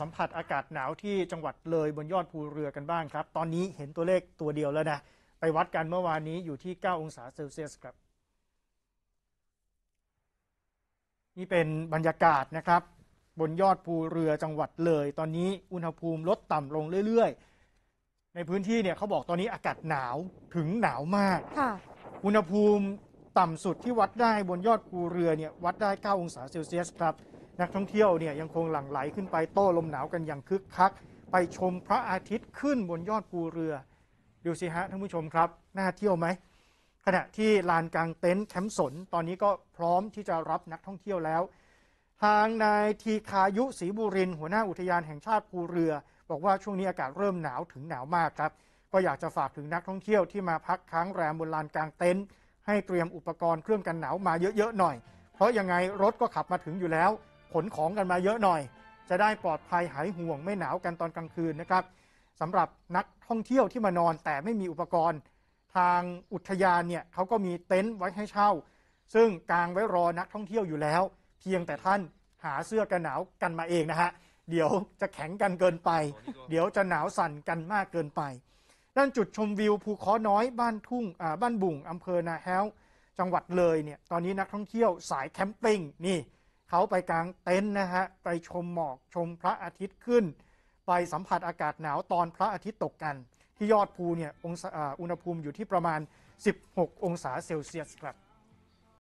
สัมผัสอากาศหนาวที่จังหวัดเลยบนยอดภูเรือกันบ้างครับ ตอนนี้เห็นตัวเลขตัวเดียวแล้วนะ ไปวัดกันเมื่อวานนี้อยู่ที่ 9 องศาเซลเซียสครับ นี่เป็นบรรยากาศนะครับ บนยอดภูเรือจังหวัดเลย ตอนนี้อุณหภูมิลดต่ำลงเรื่อยๆ ในพื้นที่เนี่ยเขาบอกตอนนี้อากาศหนาวถึงหนาวมาก อุณหภูมิต่ำสุดที่วัดได้บนยอดภูเรือเนี่ยวัดได้ 9 องศาเซลเซียสครับนักท่องเที่ยวเนี่ยยังคงหลั่งไหลขึ้นไปโต้ลมหนาวกันอย่างคึกคัก ไปชมพระอาทิตย์ขึ้นบนยอดภูเรือดูสิฮะท่านผู้ชมครับ น่าเที่ยวไหม ขณะที่ลานกลางเต็นท์แคมป์สน ตอนนี้ก็พร้อมที่จะรับนักท่องเที่ยวแล้ว ทางนายทีคายุศรีบุรินหัวหน้าอุทยานแห่งชาติภูเรือ บอกว่าช่วงนี้อากาศเริ่มหนาวถึงหนาวมากครับก็อยากจะฝากถึงนักท่องเที่ยวที่มาพักค้างแรมบนลานกลางเต็นท์ให้เตรียมอุปกรณ์เครื่องกันหนาวมาเยอะๆหน่อย เพราะยังไงรถก็ขับมาถึงอยู่แล้วขนของกันมาเยอะหน่อย จะได้ปลอดภัยหายห่วงไม่หนาวกันตอนกลางคืนนะครับสำหรับนักท่องเที่ยวที่มานอนแต่ไม่มีอุปกรณ์ทางอุทยานเนี่ยเขาก็มีเต็นท์ไว้ให้เช่า ซึ่งกางไว้รอนักท่องเที่ยวอยู่แล้วเพียงแต่ท่านหาเสื้อกันหนาวกันมาเองนะฮะเดี๋ยวจะแข็งกันเกินไป เดี๋ยวจะหนาวสั่นกันมากเกินไปด้านจุดชมวิวภูคอน้อยบ้านทุ่งบ้านบุ่งอำเภอนาแฮวจังหวัดเลยเนี่ยตอนนี้นักท่องเที่ยวสายแคมปิ้งนี่เขาไปกลางเต็นท์นะฮะไปชมหมอกชมพระอาทิตย์ขึ้น ไปสัมผัสอากาศหนาวตอนพระอาทิตย์ตกกัน ที่ยอดภูเนี่ยออุณหภูมิอยู่ที่ประมาณ 16 องศาเซลเซียสครับ